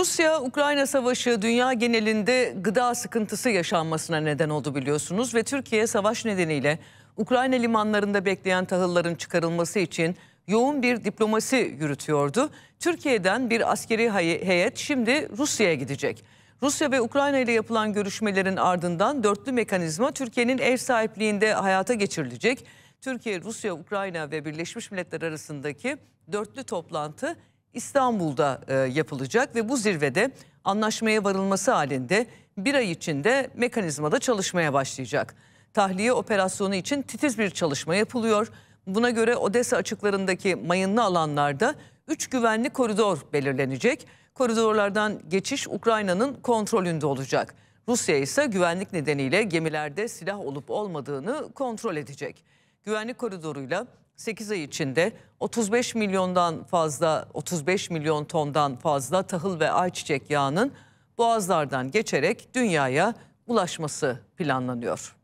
Rusya-Ukrayna savaşı dünya genelinde gıda sıkıntısı yaşanmasına neden oldu biliyorsunuz ve Türkiye savaş nedeniyle Ukrayna limanlarında bekleyen tahılların çıkarılması için yoğun bir diplomasi yürütüyordu. Türkiye'den bir askeri heyet şimdi Rusya'ya gidecek. Rusya ve Ukrayna ile yapılan görüşmelerin ardından dörtlü mekanizma Türkiye'nin ev sahipliğinde hayata geçirilecek. Türkiye, Rusya, Ukrayna ve Birleşmiş Milletler arasındaki dörtlü toplantı İstanbul'da e, yapılacak ve bu zirvede anlaşmaya varılması halinde bir ay içinde mekanizmada çalışmaya başlayacak. Tahliye operasyonu için titiz bir çalışma yapılıyor. Buna göre Odessa açıklarındaki mayınlı alanlarda 3 güvenli koridor belirlenecek. Koridorlardan geçiş Ukrayna'nın kontrolünde olacak. Rusya ise güvenlik nedeniyle gemilerde silah olup olmadığını kontrol edecek güvenlik koridoruyla 8 ay içinde 35 milyondan fazla 35 milyon tondan fazla tahıl ve ayçiçek yağının boğazlardan geçerek dünyaya ulaşması planlanıyor.